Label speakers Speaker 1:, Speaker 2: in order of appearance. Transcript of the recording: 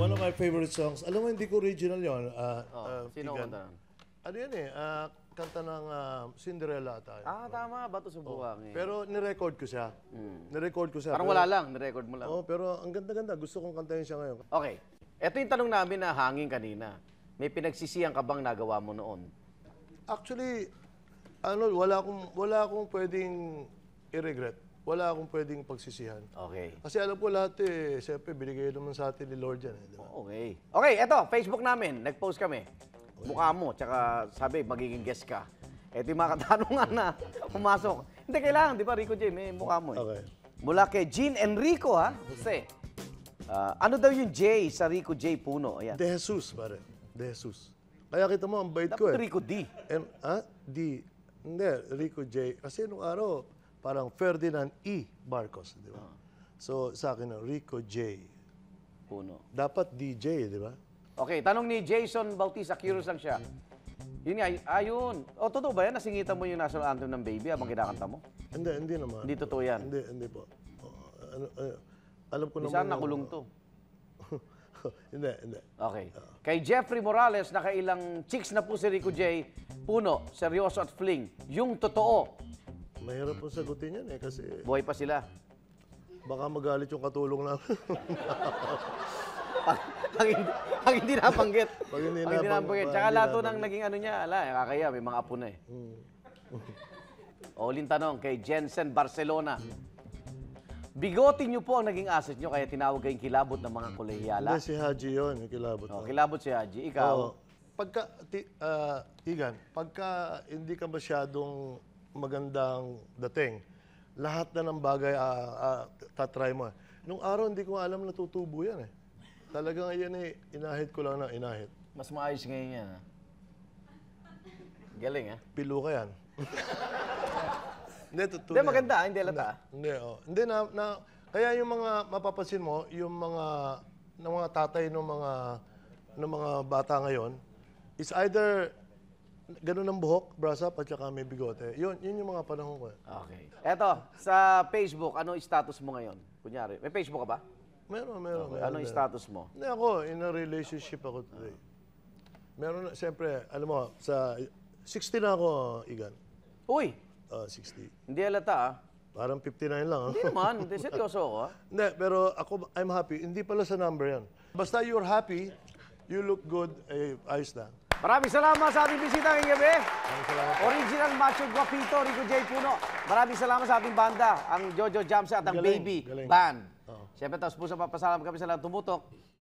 Speaker 1: One of my favorite songs. Alam mo, hindi ko original yun. Uh, Oh, uh, sino Tigan. Ano yan eh, ah, kanta ng ah, Cinderella tayo. Ah, tama. Bato sa oh, buwangin. Pero nirecord ko siya. Hmm. Nirecord ko siya. Parang wala lang. Nirecord mo lang. Oh, pero ang ganda-ganda. Gusto kong kantahin siya ngayon.
Speaker 2: Okay. Ito yung tanong namin na hanging kanina. May pinagsisiyan ka bang nagawa mo noon?
Speaker 1: Actually, ano, wala akong, wala akong pwedeng i-regret wala akong pwedeng pagsisihan. Okay. Kasi alam ko lahat eh, siyempre binigay naman sa atin ni Lord yan. Eh, diba? Okay. Okay, eto, Facebook namin, nag-post kami. Okay. Mukha mo, tsaka
Speaker 2: sabi, magiging guest ka. Eto yung mga katanungan na pumasok. Hindi kailangan, di ba Rico J, may mukha mo eh. Okay. Mula kay Jean Enrico ha, Jose. Uh, ano daw yung J sa Rico J Puno? Ayan. De
Speaker 1: Jesus, pare. De Jesus. Kaya kita mo, ang bait Dapat ko eh. Rico D. M, ha? Ah, D. Hindi, Rico J. Kasi nung araw, parang Ferdinand E. Marcos, di ba? So, sa akin, Rico J. Puno. Dapat DJ, di ba?
Speaker 2: Okay, tanong ni Jason Bautista, curious lang siya. Yun nga, ayun. Ah, o, totoo ba yan? Nasingitan mo yung national anthem ng baby habang kinakanta mo?
Speaker 1: Hindi, hindi naman. Hindi totoo yan. Hindi, hindi po. Oo, ano, ano, alam ko naman. Saan nakulong to? hindi, hindi. Okay. Ah.
Speaker 2: Kay Jeffrey Morales, nakailang chicks na po si Rico J. Puno, seryoso at fling. Yung totoo.
Speaker 1: Mahirap po sagutin yan eh kasi Buhay pa sila. baka magalit yung katulong lang. Pag, pag, hindi- pag hindi nabanggit. Pag hindi nabanggit, nabanggit. Tsaka hindi lahat to ng
Speaker 2: naging ano niya, ala, kakaya, may mga apo na eh. Uling mm. tanong kay Jensen Barcelona. Bigotin niyo po ang naging asset niyo kaya tinawag kayong kilabot ng mga kolehiyala. Hindi, si
Speaker 1: Haji yun, yung kilabot. Oh, kilabot si Haji. Ikaw, Oo. Pagka, ti, ah, Igan, pagka hindi ka masyadong magandang dating. Lahat na ng bagay uh, uh, tatry mo. Nung araw, hindi ko alam natutubo yan eh. Talagang yan eh, inahit ko lang na inahit. Mas maayos ngayon yan ah. Galing ah. Pilo ka yan. hindi, totoo Hindi, maganda ah. Hindi lata. Ah. Hindi, oh. Hindi, na, na, kaya yung mga mapapansin mo, yung mga, ng mga tatay ng mga, ng mga bata ngayon, is either ganun ang buhok, brass up, at saka may bigote. Yun, yun yung mga panahon ko. Eh. Okay. Eto,
Speaker 2: sa Facebook, ano status mo ngayon? Kunyari, may Facebook ka ba?
Speaker 1: Meron, meron, Okay, Ano status mo? Hindi ako, in a relationship ako today. Meron na, siyempre, alam mo, sa 60 na ako, Igan. Uy, Ah, 60. hindi alata ah. Parang 59 lang. Ah. Hindi naman, hindi seryoso ako ah. Hindi, pero ako, I'm happy. Hindi pala sa number yan. Basta you're happy, you look good, eh, ayos na.
Speaker 2: Maraming salamat sa ating bisita ngayong gabi. Salamat. Original Macho Guapito, Rico J. Puno. Maraming salamat sa ating banda, ang Jojo Jamsa at ang galing, Baby galing. Band. Oh. Siyempre, tapos po sa papasalam kami sa lahat tumutok.